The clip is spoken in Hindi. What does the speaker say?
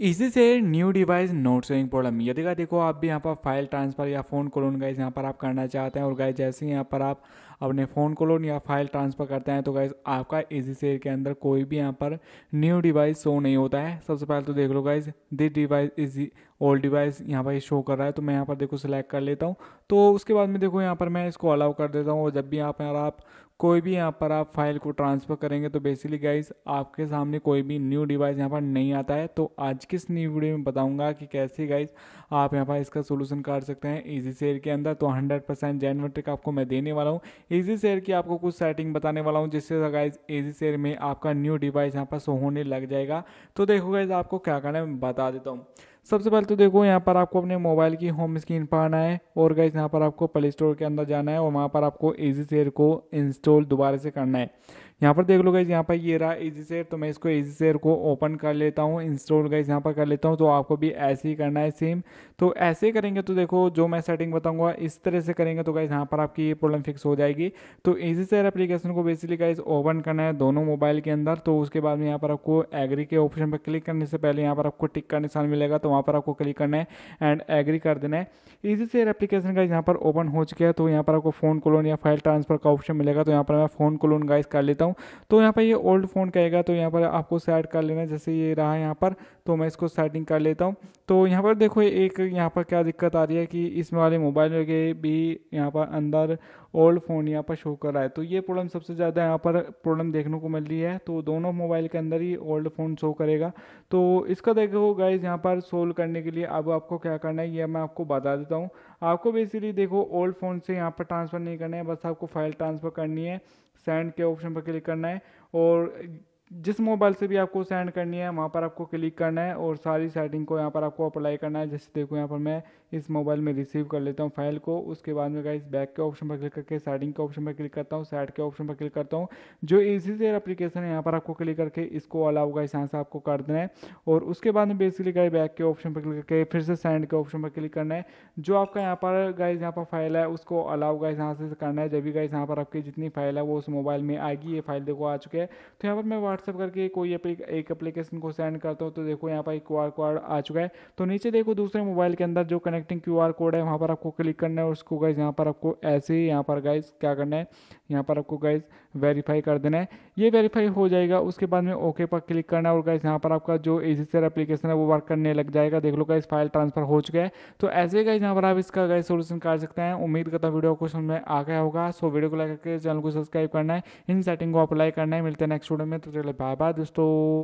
इसी से new device note saving problem यदि का देखो आप भी यहाँ पर फाइल ट्रांसफ़र या फ़ोन कॉलोन गाइज यहाँ पर आप करना चाहते हैं और गाइज जैसे ही यहाँ पर आप अपने फ़ोन कॉलोन या फाइल ट्रांसफ़र करते हैं तो गाइज आपका इजी सेयर के अंदर कोई भी यहाँ पर न्यू डिवाइस शो नहीं होता है सबसे पहले तो देख लो guys this device is old device यहाँ पर शो कर रहा है तो मैं यहाँ पर देखो सिलेक्ट कर लेता हूँ तो उसके बाद में देखो यहाँ पर मैं इसको अलाउ कर देता हूँ और जब भी यहाँ पर आप कोई भी यहाँ पर आप फाइल को ट्रांसफ़र करेंगे तो बेसिकली गाइज आपके सामने कोई भी न्यू डिवाइस यहाँ पर नहीं आता है तो आज की इस न्यू वीडियो में बताऊँगा कि कैसे गाइज आप यहाँ पर इसका सोल्यूशन कर सकते हैं ईजी शेयर के अंदर तो हंड्रेड परसेंट जैन ट्रिक आपको मैं देने वाला हूँ ईजी शेयर की आपको कुछ सेटिंग बताने वाला हूँ जिससे गाइज ईजी शेयर में आपका न्यू डिवाइस यहाँ पर सो होने लग जाएगा तो देखो गाइज आपको क्या करना है बता देता हूँ सबसे पहले तो देखो यहाँ पर आपको अपने मोबाइल की होम स्क्रीन पर आना है और गाइज यहाँ पर आपको प्ले स्टोर के अंदर जाना है और वहाँ पर आपको ईजी शेयर को इंस्टॉल दोबारा से करना है यहाँ पर देख लो गाइज यहाँ पर ये रहा इजी शेयर तो मैं इसको इजी शेयर को ओपन कर लेता हूँ इंस्टॉल गाइज यहाँ पर कर लेता हूँ तो आपको भी ऐसे ही करना है सेम तो ऐसे ही करेंगे तो देखो जो मैं सेटिंग बताऊँगा इस तरह से करेंगे तो गाइज यहाँ पर आपकी ये प्रॉब्लम फिक्स हो जाएगी तो इजी शेयर एप्लीकेशन को बेसिकली गाइज ओपन करना है दोनों मोबाइल के अंदर तो उसके बाद में यहाँ पर आपको एग्री के ऑप्शन पर क्लिक करने से पहले यहाँ पर आपको टिक का निशान मिलेगा तो वहाँ पर आपको क्लिक करना है एंड एग्री कर देना है इजी शेयर एप्लीकेशन गाइज यहाँ पर ओपन हो चुका है तो यहाँ पर आपको फ़ोन कोलोन या फाइल ट्रांसफर का ऑप्शन मिलेगा तो यहाँ पर मैं फ़ोन कोलोन गाइज कर लेता देता हूँ तो यहाँ पर ये ओल्ड फ़ोन कहेगा तो यहाँ पर आपको सेट कर लेना जैसे ये रहा यहाँ पर तो मैं इसको सेटिंग कर लेता हूँ तो यहाँ पर देखो एक यहाँ पर क्या दिक्कत आ रही है कि इसमें वाले मोबाइल के भी यहाँ पर अंदर ओल्ड फ़ोन यहाँ पर शो कर रहा है तो ये प्रॉब्लम सबसे ज़्यादा यहाँ पर प्रॉब्लम देखने को मिल रही है तो दोनों मोबाइल के अंदर ही ओल्ड फ़ोन शो करेगा तो इसका देखो गाइज यहाँ पर सोल्व करने के लिए अब आपको क्या करना है ये मैं आपको बता देता हूँ आपको बेसिकली देखो ओल्ड फ़ोन से यहाँ पर ट्रांसफ़र नहीं करना है बस आपको फाइल ट्रांसफ़र करनी है सेंड के ऑप्शन पर क्लिक करना है और जिस मोबाइल से भी आपको सेंड करनी है वहाँ पर आपको क्लिक करना है और सारी सेटिंग को यहाँ पर आपको अप्लाई करना है जैसे देखो यहाँ पर मैं इस मोबाइल में रिसीव कर लेता हूँ फाइल को उसके बाद में गाइस बैक के ऑप्शन पर क्लिक करके सेटिंग के ऑप्शन पर क्लिक करता हूँ सेट के ऑप्शन पर क्लिक करता हूँ जो सी से अपलीकेशन है यहाँ पर आपको क्लिक करके इसको अलाउ का इस से आपको कर देना है और उसके बाद में बेसिकली गाइस बैक के ऑप्शन पर क्लिक करके फिर से सेंड के ऑप्शन पर क्लिक करना है जो आपका यहाँ पर गाइज यहाँ पर फाइल है उसको अलाउ का इस से करना है जब भी गाइस यहाँ पर आपकी जितनी फाइल है वो उस मोबाइल में आएगी ये फाइल देखो आ चुके हैं तो यहाँ पर मैं व्हाट्सअप करके कोई एक एप्लीकेशन को सेंड करता हूँ तो देखो यहाँ पर एक क्यू कोड आ चुका है तो नीचे देखो दूसरे मोबाइल के अंदर जो कनेक्टिंग क्यू कोड है वहाँ पर आपको क्लिक करना है उसको गाइज यहाँ पर आपको ऐसे ही यहाँ पर गाइज क्या करना है यहाँ पर आपको गाइज वेरीफाई कर देना है ये वेरीफाई हो जाएगा उसके बाद में ओके पर क्लिक करना है और गाइज यहाँ पर आपका जो इजी सर एप्लीकेशन है वो वर्क करने लग जाएगा देख लो गाइज फाइल ट्रांसफर हो चुका है तो ऐसे गाइज यहाँ पर आप इसका गाइज सोल्यूशन कर सकते हैं उम्मीद करता वीडियो को समझ में आ गया होगा सो वीडियो को लाइक करके चैनल को सब्सक्राइब करना है इन सेटिंग को अप्लाई करना है मिलते हैं नेक्स्ट वीडियो में तो चले बाय बाय दोस्तों